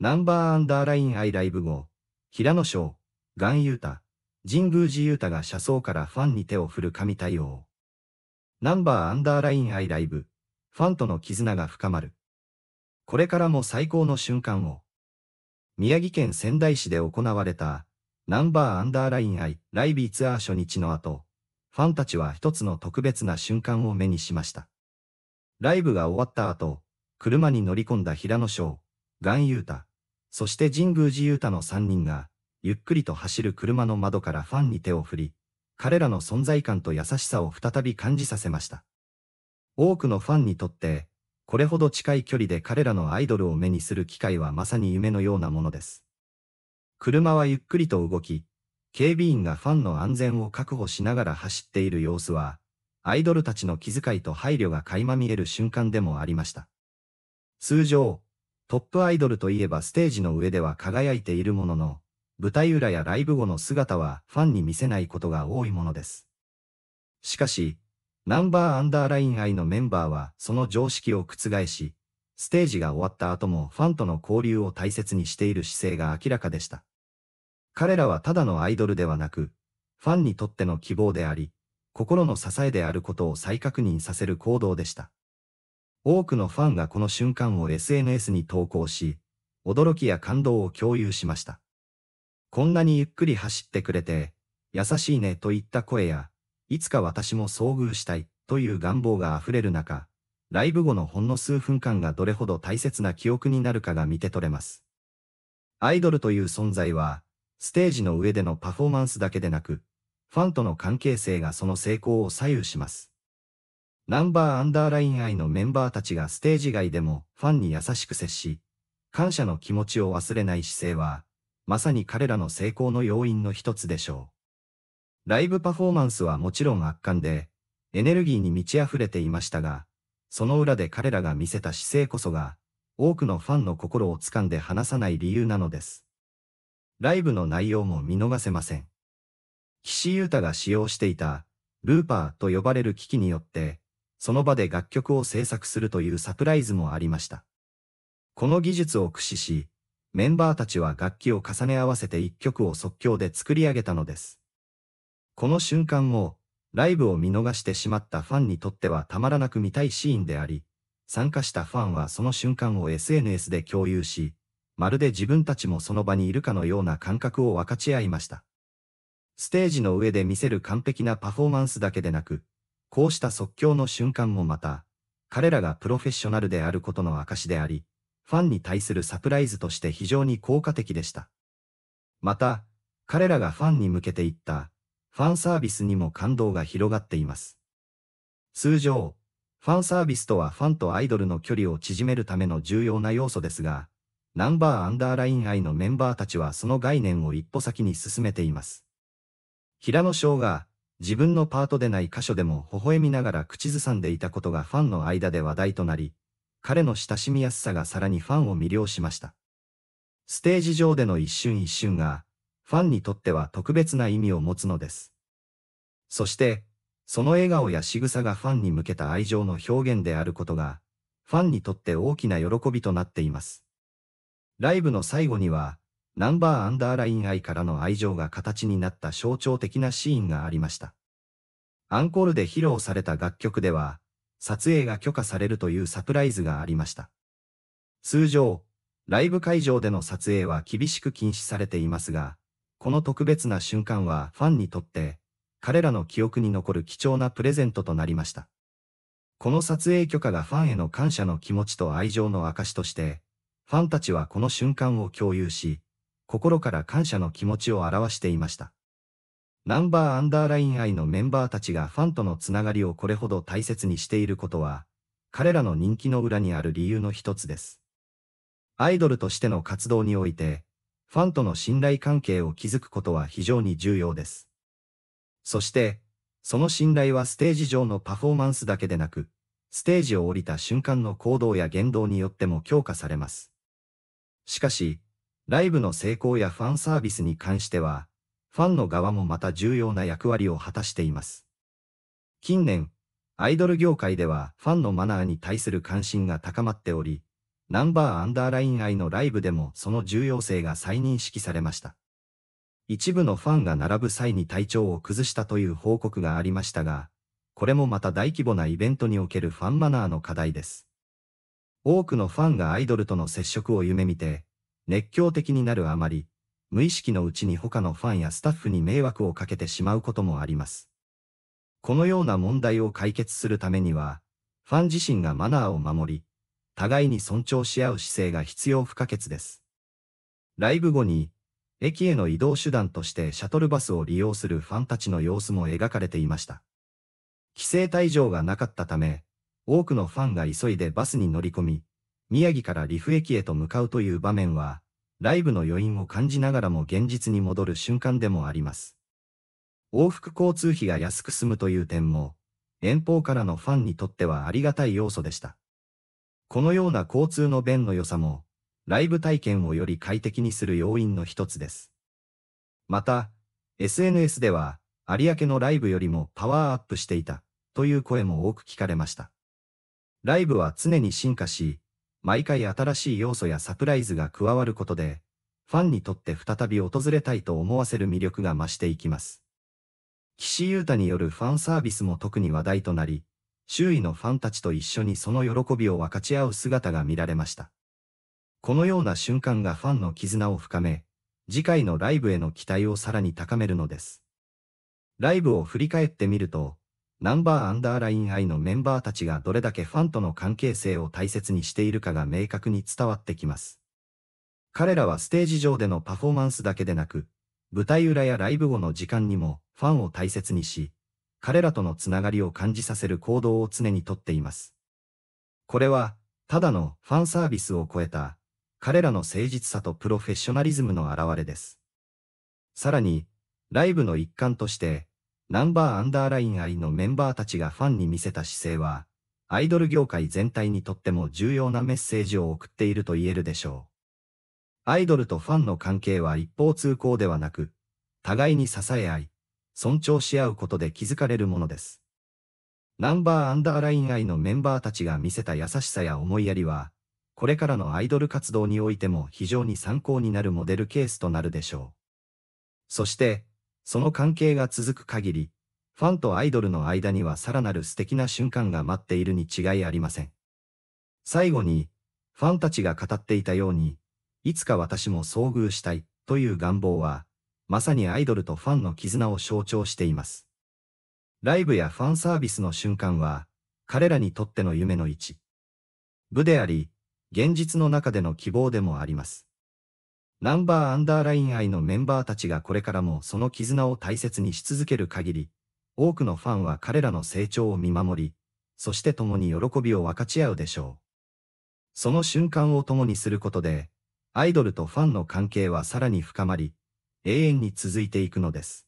ナンバーアンダーラインアイライブ号、平野翔、ガンユータ、神宮寺ユータが車窓からファンに手を振る神対応。ナンバーアンダーラインアイライブ、ファンとの絆が深まる。これからも最高の瞬間を。宮城県仙台市で行われた、ナンバーアンダーラインアイライビーツアー初日の後、ファンたちは一つの特別な瞬間を目にしました。ライブが終わった後、車に乗り込んだ平野翔、ガンユータ、そして神宮寺雄太の3人が、ゆっくりと走る車の窓からファンに手を振り、彼らの存在感と優しさを再び感じさせました。多くのファンにとって、これほど近い距離で彼らのアイドルを目にする機会はまさに夢のようなものです。車はゆっくりと動き、警備員がファンの安全を確保しながら走っている様子は、アイドルたちの気遣いと配慮が垣間見える瞬間でもありました。通常、トップアイドルといえばステージの上では輝いているものの、舞台裏やライブ後の姿はファンに見せないことが多いものです。しかし、ナンバーアンダーライン愛のメンバーはその常識を覆し、ステージが終わった後もファンとの交流を大切にしている姿勢が明らかでした。彼らはただのアイドルではなく、ファンにとっての希望であり、心の支えであることを再確認させる行動でした。多くのファンがこの瞬間を SNS に投稿し、驚きや感動を共有しました。こんなにゆっくり走ってくれて、優しいねといった声や、いつか私も遭遇したいという願望が溢れる中、ライブ後のほんの数分間がどれほど大切な記憶になるかが見て取れます。アイドルという存在は、ステージの上でのパフォーマンスだけでなく、ファンとの関係性がその成功を左右します。ナンバーアンダーライン愛のメンバーたちがステージ外でもファンに優しく接し、感謝の気持ちを忘れない姿勢は、まさに彼らの成功の要因の一つでしょう。ライブパフォーマンスはもちろん圧巻で、エネルギーに満ち溢れていましたが、その裏で彼らが見せた姿勢こそが、多くのファンの心を掴んで離さない理由なのです。ライブの内容も見逃せません。岸優太が使用していた、ルーパーと呼ばれる機器によって、その場で楽曲を制作するというサプライズもありました。この技術を駆使し、メンバーたちは楽器を重ね合わせて一曲を即興で作り上げたのです。この瞬間を、ライブを見逃してしまったファンにとってはたまらなく見たいシーンであり、参加したファンはその瞬間を SNS で共有し、まるで自分たちもその場にいるかのような感覚を分かち合いました。ステージの上で見せる完璧なパフォーマンスだけでなく、こうした即興の瞬間もまた、彼らがプロフェッショナルであることの証であり、ファンに対するサプライズとして非常に効果的でした。また、彼らがファンに向けていった、ファンサービスにも感動が広がっています。通常、ファンサービスとはファンとアイドルの距離を縮めるための重要な要素ですが、ナンバーアンダーライン愛のメンバーたちはその概念を一歩先に進めています。平野翔が、自分のパートでない箇所でも微笑みながら口ずさんでいたことがファンの間で話題となり、彼の親しみやすさがさらにファンを魅了しました。ステージ上での一瞬一瞬が、ファンにとっては特別な意味を持つのです。そして、その笑顔や仕草がファンに向けた愛情の表現であることが、ファンにとって大きな喜びとなっています。ライブの最後には、ナンバーアンダーライン愛からの愛情が形になった象徴的なシーンがありました。アンコールで披露された楽曲では、撮影が許可されるというサプライズがありました。通常、ライブ会場での撮影は厳しく禁止されていますが、この特別な瞬間はファンにとって、彼らの記憶に残る貴重なプレゼントとなりました。この撮影許可がファンへの感謝の気持ちと愛情の証として、ファンたちはこの瞬間を共有し、心から感謝の気持ちを表していました。ナンバーアンダーライン愛のメンバーたちがファンとのつながりをこれほど大切にしていることは、彼らの人気の裏にある理由の一つです。アイドルとしての活動において、ファンとの信頼関係を築くことは非常に重要です。そして、その信頼はステージ上のパフォーマンスだけでなく、ステージを降りた瞬間の行動や言動によっても強化されます。しかし、ライブの成功やファンサービスに関しては、ファンの側もまた重要な役割を果たしています。近年、アイドル業界ではファンのマナーに対する関心が高まっており、ナンバーアンダーライン愛のライブでもその重要性が再認識されました。一部のファンが並ぶ際に体調を崩したという報告がありましたが、これもまた大規模なイベントにおけるファンマナーの課題です。多くのファンがアイドルとの接触を夢見て、熱狂的になるあまり、無意識のうちに他のファンやスタッフに迷惑をかけてしまうこともあります。このような問題を解決するためには、ファン自身がマナーを守り、互いに尊重し合う姿勢が必要不可欠です。ライブ後に、駅への移動手段としてシャトルバスを利用するファンたちの様子も描かれていました。規制退場がなかったため、多くのファンが急いでバスに乗り込み、宮城からリフ駅へと向かうという場面は、ライブの余韻を感じながらも現実に戻る瞬間でもあります。往復交通費が安く済むという点も、遠方からのファンにとってはありがたい要素でした。このような交通の便の良さも、ライブ体験をより快適にする要因の一つです。また、SNS では、有明のライブよりもパワーアップしていた、という声も多く聞かれました。ライブは常に進化し、毎回新しい要素やサプライズが加わることで、ファンにとって再び訪れたいと思わせる魅力が増していきます。岸優太によるファンサービスも特に話題となり、周囲のファンたちと一緒にその喜びを分かち合う姿が見られました。このような瞬間がファンの絆を深め、次回のライブへの期待をさらに高めるのです。ライブを振り返ってみると、ナンバーアンダーライン I のメンバーたちがどれだけファンとの関係性を大切にしているかが明確に伝わってきます。彼らはステージ上でのパフォーマンスだけでなく、舞台裏やライブ後の時間にもファンを大切にし、彼らとのつながりを感じさせる行動を常にとっています。これは、ただのファンサービスを超えた、彼らの誠実さとプロフェッショナリズムの表れです。さらに、ライブの一環として、ナンバーアンダーラインありのメンバーたちがファンに見せた姿勢は、アイドル業界全体にとっても重要なメッセージを送っていると言えるでしょう。アイドルとファンの関係は一方通行ではなく、互いに支え合い、尊重し合うことで築かれるものです。ナンバーアンダーライン愛のメンバーたちが見せた優しさや思いやりは、これからのアイドル活動においても非常に参考になるモデルケースとなるでしょう。そして、その関係が続く限り、ファンとアイドルの間にはさらなる素敵な瞬間が待っているに違いありません。最後に、ファンたちが語っていたように、いつか私も遭遇したいという願望は、まさにアイドルとファンの絆を象徴しています。ライブやファンサービスの瞬間は、彼らにとっての夢の位置。部であり、現実の中での希望でもあります。ナンバーアンダーライン愛のメンバーたちがこれからもその絆を大切にし続ける限り、多くのファンは彼らの成長を見守り、そして共に喜びを分かち合うでしょう。その瞬間を共にすることで、アイドルとファンの関係はさらに深まり、永遠に続いていくのです。